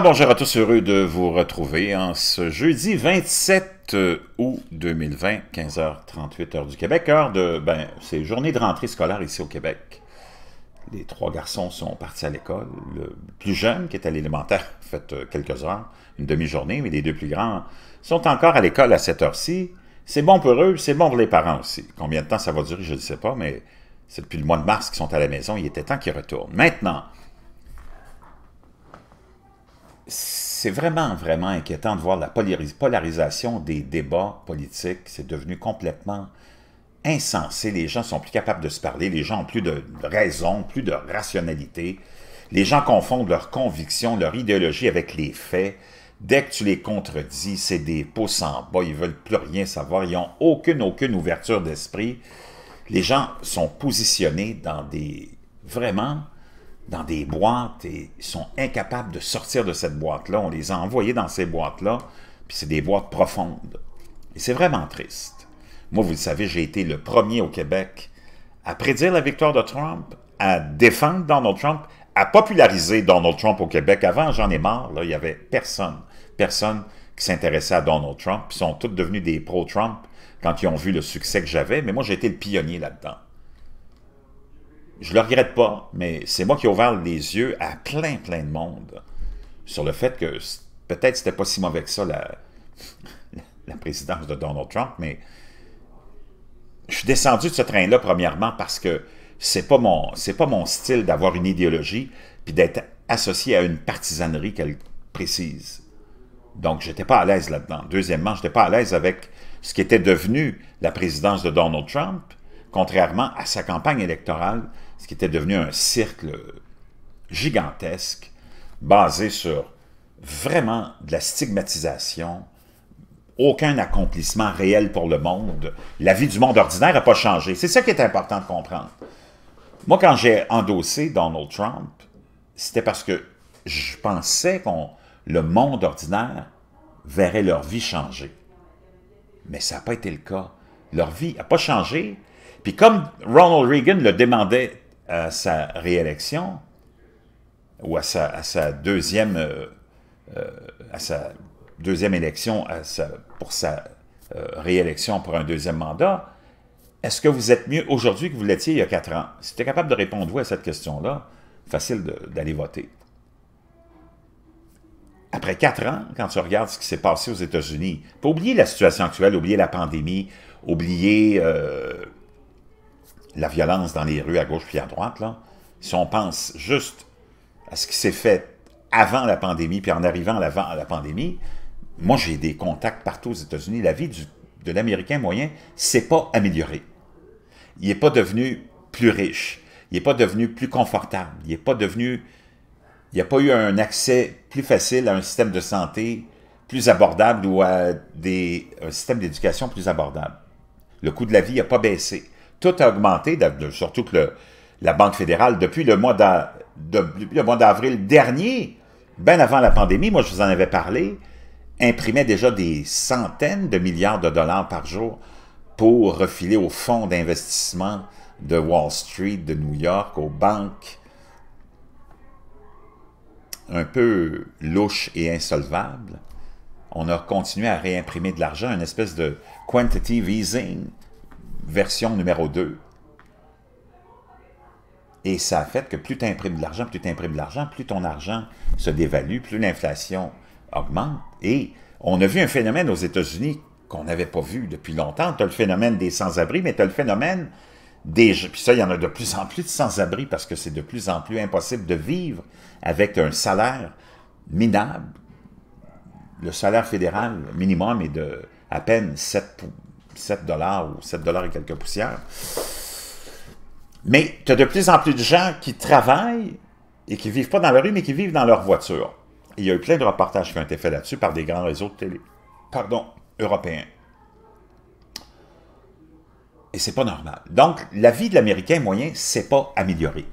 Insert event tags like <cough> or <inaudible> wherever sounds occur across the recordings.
bonjour à tous, heureux de vous retrouver en ce jeudi 27 euh, août 2020, 15h38 heure du Québec, heure de, ben, c'est journée de rentrée scolaire ici au Québec. Les trois garçons sont partis à l'école. Le plus jeune, qui est à l'élémentaire, <laughs> fait euh, quelques heures, une demi-journée, mais les deux plus grands sont encore à l'école à cette heure-ci. C'est bon pour eux, c'est bon pour les parents aussi. Combien de temps ça va durer, je ne sais pas, mais c'est depuis le mois de mars qu'ils sont à la maison, il était temps qu'ils retournent. Maintenant, c'est vraiment, vraiment inquiétant de voir la polarisation des débats politiques. C'est devenu complètement insensé. Les gens sont plus capables de se parler. Les gens ont plus de raison, plus de rationalité. Les gens confondent leurs convictions, leur idéologie avec les faits. Dès que tu les contredis, c'est des pouces en bas. Ils veulent plus rien savoir. Ils n'ont aucune, aucune ouverture d'esprit. Les gens sont positionnés dans des... vraiment dans des boîtes et sont incapables de sortir de cette boîte-là. On les a envoyés dans ces boîtes-là, puis c'est des boîtes profondes. Et c'est vraiment triste. Moi, vous le savez, j'ai été le premier au Québec à prédire la victoire de Trump, à défendre Donald Trump, à populariser Donald Trump au Québec. Avant, j'en ai marre, là, il n'y avait personne, personne qui s'intéressait à Donald Trump. Ils sont tous devenus des pro-Trump quand ils ont vu le succès que j'avais, mais moi, j'ai été le pionnier là-dedans je ne le regrette pas, mais c'est moi qui ai ouvert les yeux à plein, plein de monde sur le fait que peut-être c'était pas si mauvais que ça <laughs> la, présidence de Donald Trump, mais je suis descendu de ce train-là, premièrement, parce que c'est pas mon c'est pas mon style d'avoir une idéologie puis d'être associé à une partisanerie qu'elle précise. Donc, je n'étais pas à l'aise là-dedans. Deuxièmement, je n'étais pas à l'aise avec ce qui était devenu la présidence de Donald Trump, contrairement à sa campagne électorale ce qui était devenu un cercle gigantesque basé sur vraiment de la stigmatisation, aucun accomplissement réel pour le monde. La vie du monde ordinaire n'a pas changé. C'est ça qui est important de comprendre. Moi, quand j'ai endossé Donald Trump, c'était parce que je pensais qu'on le monde ordinaire verrait leur vie changer. Mais ça n'a pas été le cas. Leur vie n'a pas changé. Puis comme Ronald Reagan le demandait à sa réélection ou à sa, à sa deuxième euh, euh, à sa deuxième élection à sa, pour sa euh, réélection pour un deuxième mandat, est-ce que vous êtes mieux aujourd'hui que vous l'étiez il y a quatre ans? Si tu es capable de répondre oui à cette question-là, facile d'aller voter. Après quatre ans, quand tu regardes ce qui s'est passé aux États-Unis, pas oublier la situation actuelle, oublier la pandémie, oublier la violence dans les rues à gauche puis à droite, là, si on pense juste à ce qui s'est fait avant la pandémie, puis en arrivant à la pandémie, moi, j'ai des contacts partout aux États-Unis. La vie de l'Américain moyen s'est pas améliorée. Il n'est pas devenu plus riche. Il n'est pas devenu plus confortable. Il n'est pas devenu... Il n'y a pas eu un accès plus facile à un système de santé plus abordable ou à des, un système d'éducation plus abordable. Le coût de la vie n'a pas baissé tout a augmenté, surtout que la Banque fédérale, depuis le mois d'avril dernier, bien avant la pandémie, moi je vous en avais parlé, imprimait déjà des centaines de milliards de dollars par jour pour refiler aux fonds d'investissement de Wall Street, de New York, aux banques un peu louche et insolvables. On a continué à réimprimer de l'argent, une espèce de quantitative easing version numéro 2. Et ça a fait que plus tu imprimes de l'argent, plus tu imprimes de l'argent, plus ton argent se dévalue, plus l'inflation augmente. Et on a vu un phénomène aux États-Unis qu'on n'avait pas vu depuis longtemps. Tu as le phénomène des sans-abri, mais tu as le phénomène des... Puis ça, il y en a de plus en plus de sans-abri parce que c'est de plus en plus impossible de vivre avec un salaire minable. Le salaire fédéral minimum est de à peine 7, 7 dollars ou 7 dollars et quelques poussières. Mais tu as de plus en plus de gens qui travaillent et qui vivent pas dans la rue, mais qui vivent dans leur voiture. il y a eu plein de reportages qui ont été faits là-dessus par des grands réseaux de télé, pardon, européens. Et c'est pas normal. Donc, la vie de l'Américain moyen, s'est pas améliorée.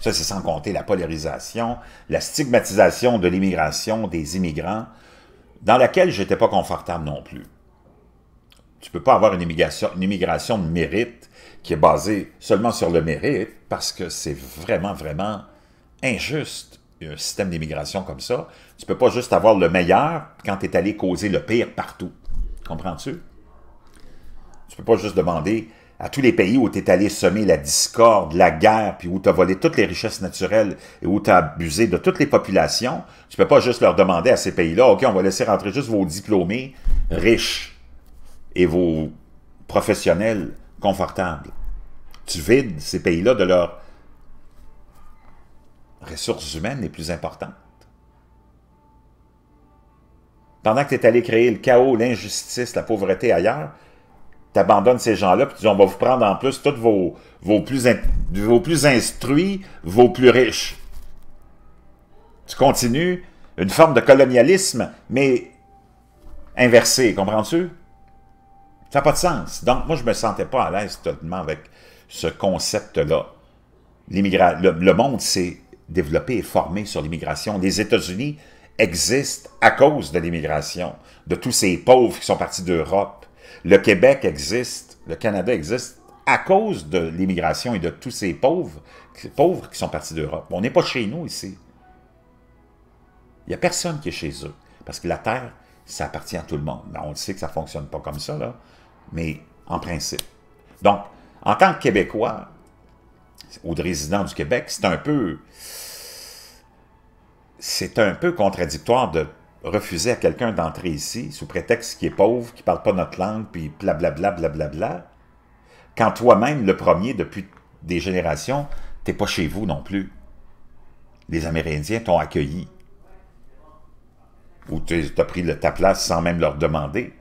Ça, c'est sans compter la polarisation, la stigmatisation de l'immigration, des immigrants, dans laquelle je n'étais pas confortable non plus tu peux pas avoir une immigration, une immigration de mérite qui est basée seulement sur le mérite parce que c'est vraiment, vraiment injuste euh, un système d'immigration comme ça. Tu peux pas juste avoir le meilleur quand tu es allé causer le pire partout. Comprends-tu? Tu peux pas juste demander à tous les pays où tu es allé semer la discorde, la guerre, puis où tu as volé toutes les richesses naturelles et où tu as abusé de toutes les populations, tu peux pas juste leur demander à ces pays-là, OK, on va laisser rentrer juste vos diplômés riches et vos professionnels confortables. Tu vides ces pays-là de leurs ressources humaines les plus importantes. Pendant que tu es allé créer le chaos, l'injustice, la pauvreté ailleurs, tu abandonnes ces gens-là, puis tu dis, on va vous prendre en plus tous vos, vos, plus, vos plus instruits, vos plus riches. Tu continues une forme de colonialisme, mais inversé, comprends-tu? Ça n'a pas de sens. Donc, moi, je ne me sentais pas à l'aise totalement avec ce concept-là. Le, le monde s'est développé et formé sur l'immigration. Les États-Unis existent à cause de l'immigration, de tous ces pauvres qui sont partis d'Europe. Le Québec existe, le Canada existe à cause de l'immigration et de tous ces pauvres, pauvres qui sont partis d'Europe. On n'est pas chez nous ici. Il n'y a personne qui est chez eux, parce que la terre, ça appartient à tout le monde. Ben, on sait que ça ne fonctionne pas comme ça, là mais en principe. Donc, en tant que Québécois ou de résident du Québec, c'est un peu... C'est un peu contradictoire de refuser à quelqu'un d'entrer ici sous prétexte qu'il est pauvre, qu'il ne parle pas notre langue, puis blablabla, blablabla, bla bla, quand toi-même, le premier depuis des générations, tu n'es pas chez vous non plus. Les Amérindiens t'ont accueilli. Ou tu as pris ta place sans même leur demander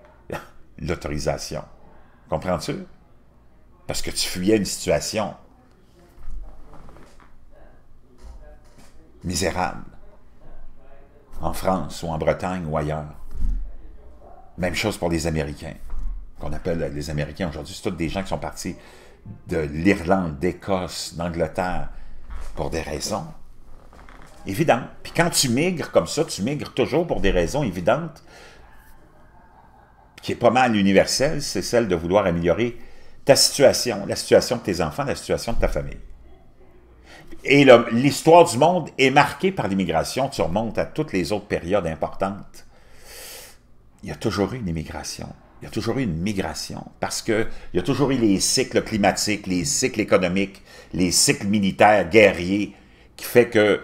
l'autorisation. Comprends-tu? Parce que tu fuyais une situation. Misérable. En France ou en Bretagne ou ailleurs. Même chose pour les Américains. Qu'on appelle les Américains aujourd'hui, c'est tous des gens qui sont partis de l'Irlande, d'Écosse, d'Angleterre, pour des raisons évidentes. Puis quand tu migres comme ça, tu migres toujours pour des raisons évidentes qui est pas mal universelle, c'est celle de vouloir améliorer ta situation, la situation de tes enfants, la situation de ta famille. Et l'histoire du monde est marquée par l'immigration. Tu remontes à toutes les autres périodes importantes. Il y a toujours eu une immigration. Il y a toujours eu une migration parce qu'il y a toujours eu les cycles climatiques, les cycles économiques, les cycles militaires, guerriers, qui fait que,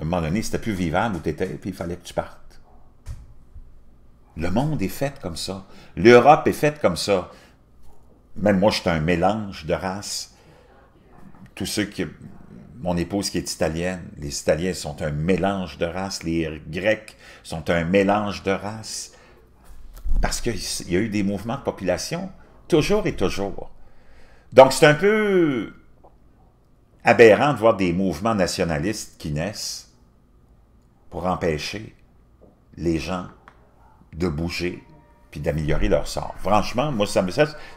à un moment donné, c'était plus vivable où tu étais, puis il fallait que tu partes. Le monde est fait comme ça. L'Europe est faite comme ça. Même moi, je suis un mélange de races. Tous ceux qui... Mon épouse qui est italienne, les Italiens sont un mélange de races. Les Grecs sont un mélange de races. Parce qu'il y a eu des mouvements de population, toujours et toujours. Donc, c'est un peu aberrant de voir des mouvements nationalistes qui naissent pour empêcher les gens de bouger puis d'améliorer leur sort. Franchement, moi, ça,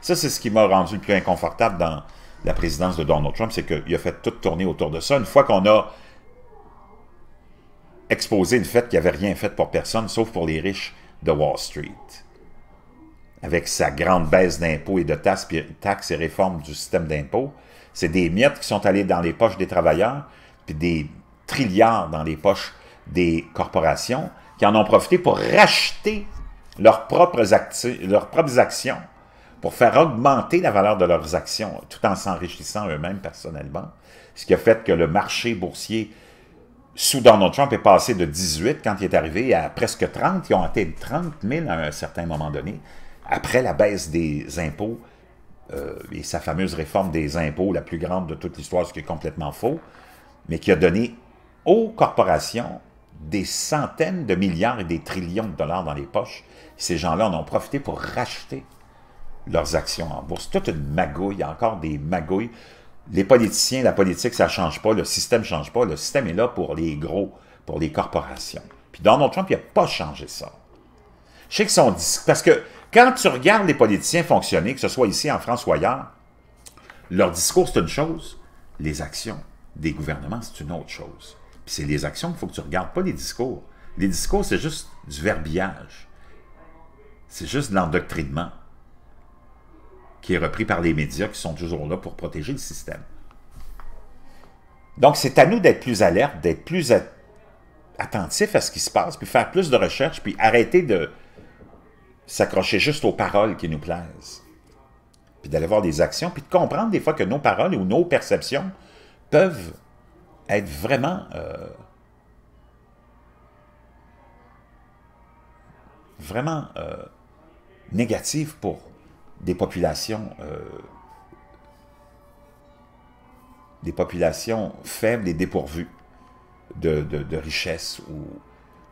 c'est ce qui m'a rendu le plus inconfortable dans la présidence de Donald Trump, c'est qu'il a fait tout tourner autour de ça. Une fois qu'on a exposé le fait qu'il n'y avait rien fait pour personne, sauf pour les riches de Wall Street, avec sa grande baisse d'impôts et de taxes et réformes du système d'impôts, c'est des miettes qui sont allées dans les poches des travailleurs, puis des trilliards dans les poches des corporations qui en ont profité pour racheter leurs propres, leurs propres actions, pour faire augmenter la valeur de leurs actions, tout en s'enrichissant eux-mêmes personnellement, ce qui a fait que le marché boursier sous Donald Trump est passé de 18 quand il est arrivé à presque 30. Ils ont atteint 30 000 à un certain moment donné, après la baisse des impôts euh, et sa fameuse réforme des impôts, la plus grande de toute l'histoire, ce qui est complètement faux, mais qui a donné aux corporations des centaines de milliards et des trillions de dollars dans les poches. Ces gens-là en ont profité pour racheter leurs actions en bourse. Toute une magouille, encore des magouilles. Les politiciens, la politique, ça ne change pas, le système ne change pas. Le système est là pour les gros, pour les corporations. Puis Donald Trump, il n'a pas changé ça. Je sais que son Parce que quand tu regardes les politiciens fonctionner, que ce soit ici, en France ou ailleurs, leur discours, c'est une chose. Les actions des gouvernements, c'est une autre chose c'est les actions qu'il faut que tu regardes, pas les discours. Les discours, c'est juste du verbiage. C'est juste de l'endoctrinement qui est repris par les médias qui sont toujours là pour protéger le système. Donc, c'est à nous d'être plus alertes, d'être plus attentifs à ce qui se passe, puis faire plus de recherches, puis arrêter de s'accrocher juste aux paroles qui nous plaisent, puis d'aller voir des actions, puis de comprendre des fois que nos paroles ou nos perceptions peuvent être vraiment euh, vraiment euh, négative pour des populations euh, des populations faibles et dépourvues de, de, de, richesse ou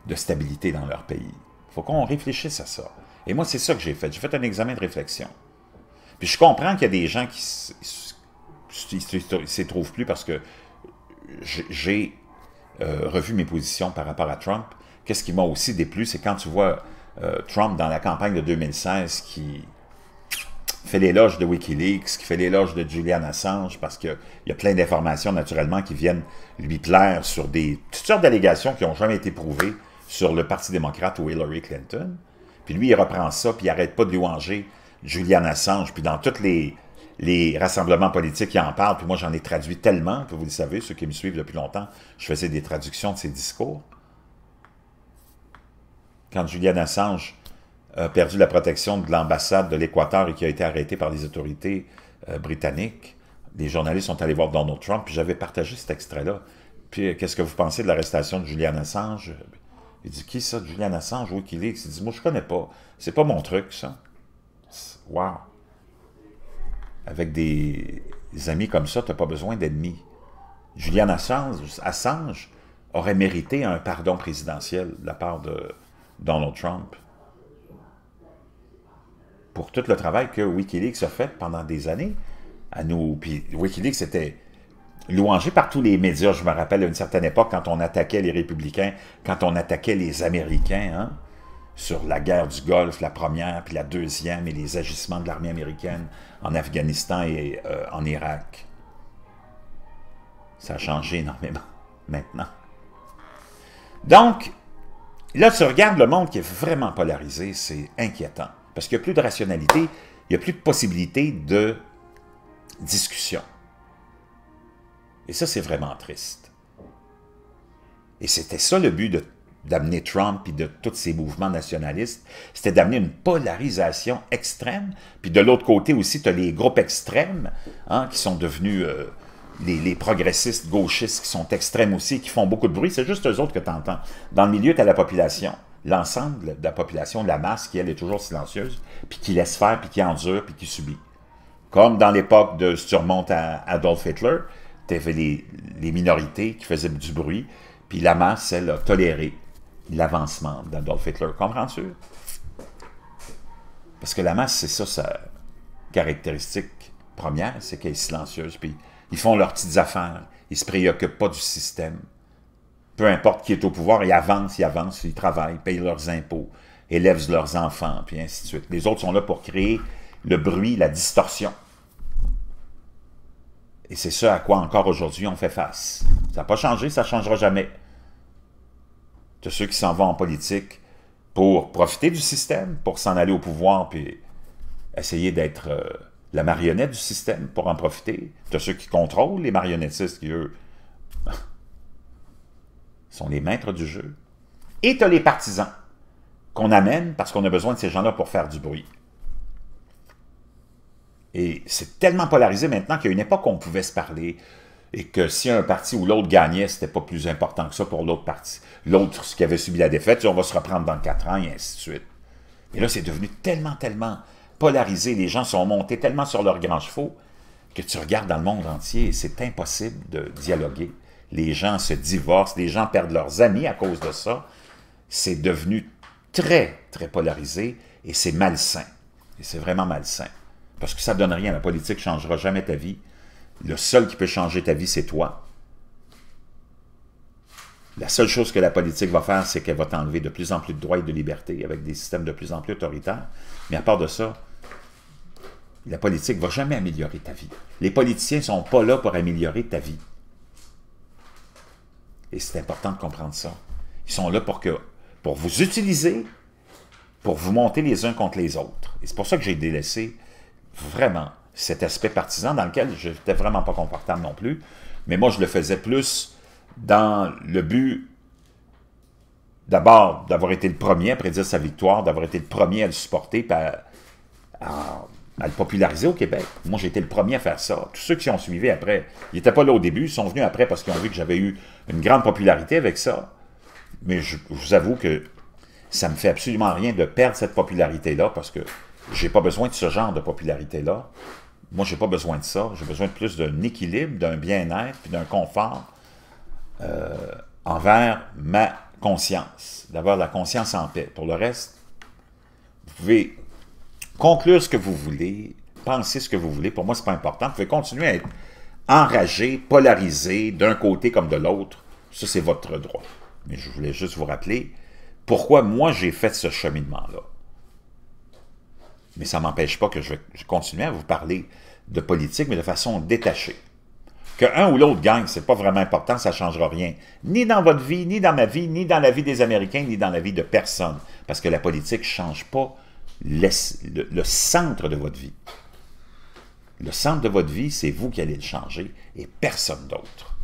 de stabilité dans leur pays. Il faut qu'on réfléchisse à ça. Et moi, c'est ça que j'ai fait. J'ai fait un examen de réflexion. Puis je comprends qu'il y a des gens qui ne s'y trouvent plus parce que j'ai euh, revu mes positions par rapport à Trump. Qu'est-ce qui m'a aussi déplu, c'est quand tu vois euh, Trump dans la campagne de 2016 qui fait l'éloge de Wikileaks, qui fait l'éloge de Julian Assange, parce qu'il y a plein d'informations, naturellement, qui viennent lui plaire sur des toutes sortes d'allégations qui n'ont jamais été prouvées sur le Parti démocrate ou Hillary Clinton. Puis lui, il reprend ça, puis il n'arrête pas de louanger Julian Assange, puis dans toutes les les rassemblements politiques qui en parlent, puis moi j'en ai traduit tellement, que vous le savez, ceux qui me suivent depuis longtemps, je faisais des traductions de ces discours. Quand Julian Assange a perdu la protection de l'ambassade de l'Équateur et qui a été arrêté par les autorités euh, britanniques, les journalistes sont allés voir Donald Trump, puis j'avais partagé cet extrait-là. Puis, euh, qu'est-ce que vous pensez de l'arrestation de Julian Assange? Il dit, qui ça, Julian Assange? Wikileaks? Il dit, moi, je connais pas. C'est pas mon truc, ça. Wow avec des amis comme ça, tu n'as pas besoin d'ennemis. Julian Assange, aurait mérité un pardon présidentiel de la part de Donald Trump pour tout le travail que Wikileaks a fait pendant des années à nous. Puis Wikileaks était louangé par tous les médias. Je me rappelle à une certaine époque, quand on attaquait les républicains, quand on attaquait les Américains, hein, sur la guerre du Golfe, la première, puis la deuxième, et les agissements de l'armée américaine en Afghanistan et euh, en Irak. Ça a changé énormément <laughs> maintenant. Donc, là, tu regardes le monde qui est vraiment polarisé, c'est inquiétant, parce qu'il n'y a plus de rationalité, il n'y a plus de possibilité de discussion. Et ça, c'est vraiment triste. Et c'était ça le but de d'amener Trump et de tous ces mouvements nationalistes, c'était d'amener une polarisation extrême. Puis de l'autre côté aussi, tu as les groupes extrêmes hein, qui sont devenus euh, les, progressistes gauchistes qui sont extrêmes aussi, qui font beaucoup de bruit. C'est juste eux autres que tu entends. Dans le milieu, tu as la population, l'ensemble de la population, la masse qui, elle, est toujours silencieuse, puis qui laisse faire, puis qui endure, puis qui subit. Comme dans l'époque de, si à Adolf Hitler, tu avais les, les minorités qui faisaient du bruit, puis la masse, elle a toléré l'avancement d'Adolf Hitler. Comprends-tu? Parce que la masse, c'est ça sa caractéristique première, c'est qu'elle est silencieuse, puis ils font leurs petites affaires, ils se préoccupent pas du système. Peu importe qui est au pouvoir, ils avancent, ils avancent, ils travaillent, payent leurs impôts, élèvent leurs enfants, puis ainsi de suite. Les autres sont là pour créer le bruit, la distorsion. Et c'est ça à quoi encore aujourd'hui on fait face. Ça n'a pas changé, ça ne changera jamais as ceux qui s'en vont en politique pour profiter du système, pour s'en aller au pouvoir, puis essayer d'être euh, la marionnette du système pour en profiter, as ceux qui contrôlent les marionnettistes qui, eux, <laughs> sont les maîtres du jeu, et tu as les partisans qu'on amène parce qu'on a besoin de ces gens-là pour faire du bruit. Et c'est tellement polarisé maintenant qu'il y a une époque, on pouvait se parler, et que si un parti ou l'autre gagnait, c'était pas plus important que ça pour l'autre parti. L'autre, ce qui avait subi la défaite, on va se reprendre dans quatre ans, et ainsi de suite. Mais là, c'est devenu tellement, tellement polarisé, les gens sont montés tellement sur leur grands chevaux que tu regardes dans le monde entier et c'est impossible de dialoguer. Les gens se divorcent, les gens perdent leurs amis à cause de ça. C'est devenu très, très polarisé et c'est malsain. Et c'est vraiment malsain. Parce que ça ne donne rien. La politique ne changera jamais ta vie. Le seul qui peut changer ta vie, c'est toi. La seule chose que la politique va faire, c'est qu'elle va t'enlever de plus en plus de droits et de libertés avec des systèmes de plus en plus autoritaires. Mais à part de ça, la politique ne va jamais améliorer ta vie. Les politiciens ne sont pas là pour améliorer ta vie. Et c'est important de comprendre ça. Ils sont là pour, que, pour vous utiliser, pour vous monter les uns contre les autres. Et c'est pour ça que j'ai délaissé vraiment cet aspect partisan dans lequel je n'étais vraiment pas confortable non plus. Mais moi, je le faisais plus dans le but, d'abord, d'avoir été le premier à prédire sa victoire, d'avoir été le premier à le supporter, à, le populariser au Québec. Moi, j'ai été le premier à faire ça. Tous ceux qui ont suivi après, ils n'étaient pas là au début, ils sont venus après parce qu'ils ont vu que j'avais eu une grande popularité avec ça. Mais je, vous avoue que ça ne me fait absolument rien de perdre cette popularité-là parce que j'ai pas besoin de ce genre de popularité-là. Moi, j'ai pas besoin de ça. J'ai besoin de plus d'un équilibre, d'un bien-être, puis d'un confort euh, envers ma conscience, d'avoir la conscience en paix. Pour le reste, vous pouvez conclure ce que vous voulez, penser ce que vous voulez. Pour moi, ce n'est pas important. Vous pouvez continuer à être enragé, polarisé, d'un côté comme de l'autre. Ça, c'est votre droit. Mais je voulais juste vous rappeler pourquoi moi j'ai fait ce cheminement-là. Mais ça ne m'empêche pas que je vais continuer à vous parler de politique, mais de façon détachée. Que un ou l'autre gagne, n'est pas vraiment important, ça ne changera rien. Ni dans votre vie, ni dans ma vie, ni dans la vie des Américains, ni dans la vie de personne. Parce que la politique ne change pas le centre de votre vie. Le centre de votre vie, c'est vous qui allez le changer et personne d'autre.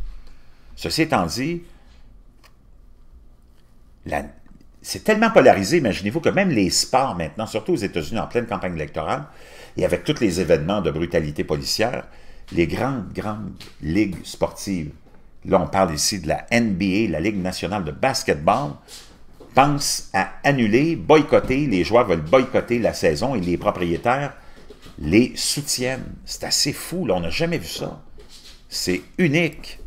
Ceci étant dit, la, c'est tellement polarisé, imaginez-vous que même les sports maintenant, surtout aux États-Unis en pleine campagne électorale, et avec tous les événements de brutalité policière, les grandes, grandes ligues sportives, là on parle ici de la NBA, la Ligue nationale de basketball, pensent à annuler, boycotter, les joueurs veulent boycotter la saison et les propriétaires les soutiennent. C'est assez fou, là, on n'a jamais vu ça. C'est unique.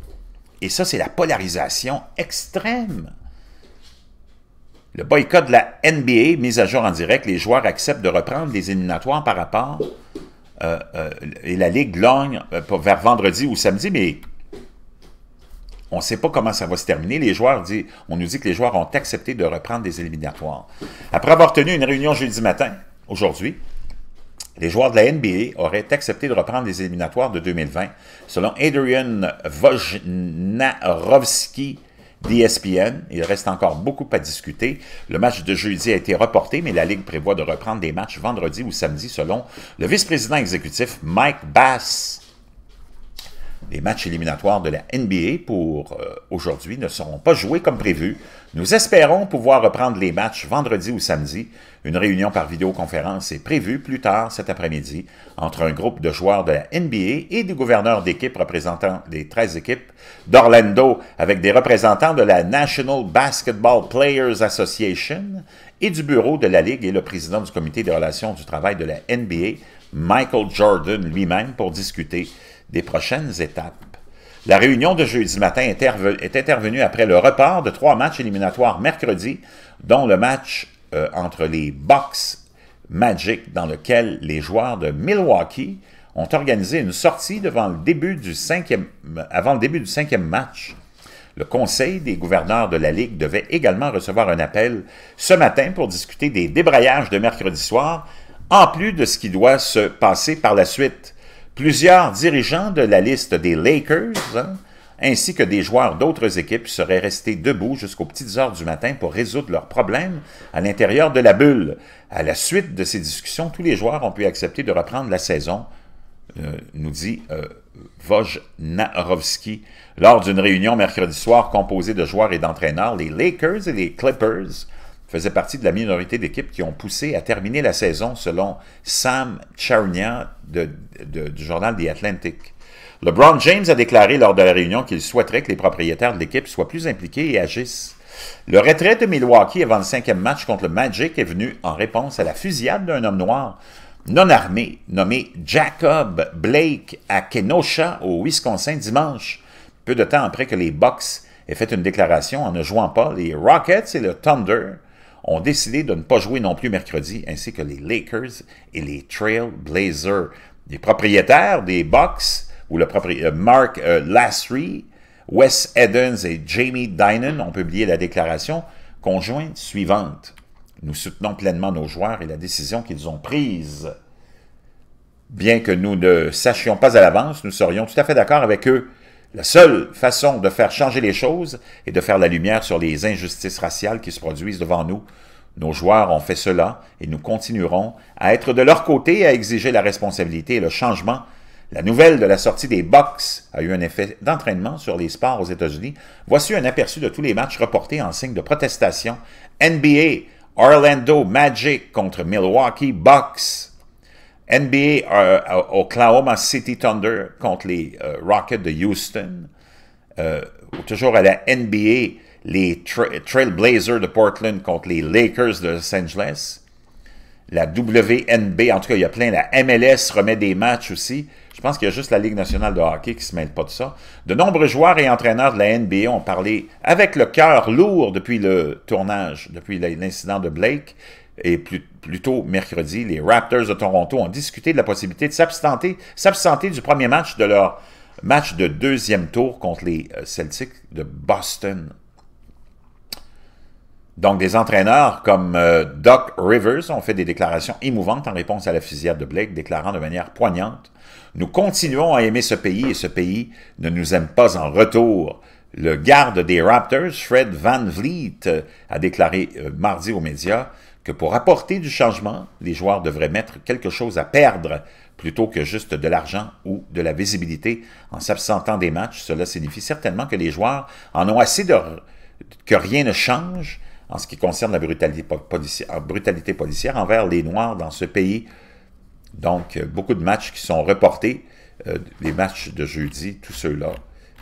Et ça, c'est la polarisation extrême. Le boycott de la NBA, mise à jour en direct, les joueurs acceptent de reprendre les éliminatoires par rapport... Euh, euh et la Ligue gagne euh, vers vendredi ou samedi, mais on ne sait pas comment ça va se terminer. Les joueurs on nous dit que les joueurs ont accepté de reprendre des éliminatoires. Après avoir tenu une réunion jeudi matin, aujourd'hui, les joueurs de la NBA auraient accepté de reprendre les éliminatoires de 2020, selon Adrian Wojnarowski, DSPN, Il reste encore beaucoup à discuter. Le match de jeudi a été reporté, mais la Ligue prévoit de reprendre des matchs vendredi ou samedi selon le vice-président exécutif Mike Bass. Les matchs éliminatoires de la NBA pour euh, aujourd'hui ne seront pas joués comme prévu. Nous espérons pouvoir reprendre les matchs vendredi ou samedi. Une réunion par vidéoconférence est prévue plus tard cet après-midi entre un groupe de joueurs de la NBA et du gouverneur d'équipes représentant les 13 équipes d'Orlando avec des représentants de la National Basketball Players Association et du bureau de la Ligue et le président du comité des relations du travail de la NBA, Michael Jordan lui-même, pour discuter des prochaines étapes. La réunion de jeudi matin est intervenue après le report de trois matchs éliminatoires mercredi, dont le match euh, entre les Bucks Magic, dans lequel les joueurs de Milwaukee ont organisé une sortie devant le début du avant le début du cinquième match. Le Conseil des gouverneurs de la Ligue devait également recevoir un appel ce matin pour discuter des débrayages de mercredi soir, en plus de ce qui doit se passer par la suite. Plusieurs dirigeants de la liste des Lakers, hein, ainsi que des joueurs d'autres équipes seraient restés debout jusqu'aux petites heures du matin pour résoudre leurs problèmes à l'intérieur de la bulle. À la suite de ces discussions, tous les joueurs ont pu accepter de reprendre la saison, euh, nous dit euh, Lors d'une réunion mercredi soir composée de joueurs et d'entraîneurs, les Lakers et les Clippers faisait partie de la minorité d'équipes qui ont poussé à terminer la saison selon Sam Charnia du journal The Atlantic. LeBron James a déclaré lors de la réunion qu'il souhaiterait que les propriétaires de l'équipe soient plus impliqués et agissent. Le retrait de Milwaukee avant le cinquième match contre le Magic est venu en réponse à la fusillade d'un homme noir non armé nommé Jacob Blake à Kenosha au Wisconsin dimanche, peu de temps après que les Bucks aient fait une déclaration en ne jouant pas les Rockets et le Thunder ont décidé de ne pas jouer non plus mercredi, ainsi que les Lakers et les Trail Blazers. Les propriétaires des Bucks, ou le propriétaire euh, Mark euh, Wes Edens et Jamie Dynan, ont publié la déclaration conjointe suivante. Nous soutenons pleinement nos joueurs et la décision qu'ils ont prise. Bien que nous ne sachions pas à l'avance, nous serions tout à fait d'accord avec eux la seule façon de faire changer les choses est de faire la lumière sur les injustices raciales qui se produisent devant nous. Nos joueurs ont fait cela et nous continuerons à être de leur côté et à exiger la responsabilité et le changement. La nouvelle de la sortie des box a eu un effet d'entraînement sur les sports aux États-Unis. Voici un aperçu de tous les matchs reportés en signe de protestation. NBA, Orlando Magic contre Milwaukee Bucks. NBA euh, Oklahoma City Thunder contre les euh, Rockets de Houston. Euh, toujours à la NBA, les Trailblazers de Portland contre les Lakers de Los Angeles. La WNB, en tout cas, il y a plein. La MLS remet des matchs aussi. Je pense qu'il y a juste la Ligue nationale de hockey qui ne se mêle pas de ça. De nombreux joueurs et entraîneurs de la NBA ont parlé avec le cœur lourd depuis le tournage, depuis l'incident de Blake, et plus, tôt mercredi, les Raptors de Toronto ont discuté de la possibilité de s'absenter du premier match de leur match de deuxième tour contre les euh, Celtics de Boston. Donc, des entraîneurs comme euh, Doc Rivers ont fait des déclarations émouvantes en réponse à la fusillade de Blake, déclarant de manière poignante « Nous continuons à aimer ce pays et ce pays ne nous aime pas en retour ». Le garde des Raptors, Fred Van Vliet, euh, a déclaré mardi aux médias que pour apporter du changement, les joueurs devraient mettre quelque chose à perdre plutôt que juste de l'argent ou de la visibilité. En s'absentant des matchs, cela signifie certainement que les joueurs en ont assez de, que rien ne change en ce qui concerne la brutalité, policière, envers les Noirs dans ce pays. Donc, beaucoup de matchs qui sont reportés, euh, les matchs de jeudi, tous ceux-là,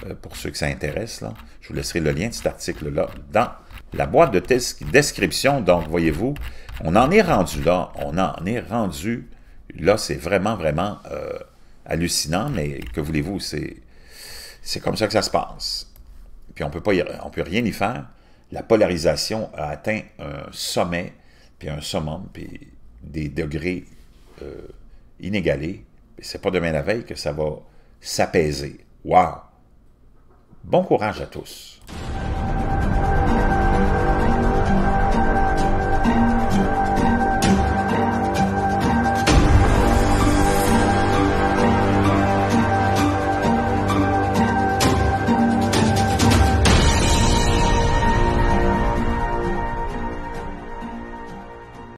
euh, pour ceux que ça intéresse, là. je vous laisserai le lien de cet article-là dans la boîte de description, donc, voyez-vous, on en est rendu là, on en est rendu là, c'est vraiment, vraiment euh, hallucinant, mais que voulez-vous, c'est comme ça que ça se passe. Puis on ne peut rien y faire. La polarisation a atteint un sommet, puis un summum, puis des degrés inégalés. Euh, inégalés. C'est pas demain la veille que ça va s'apaiser. Wow! Bon courage à tous!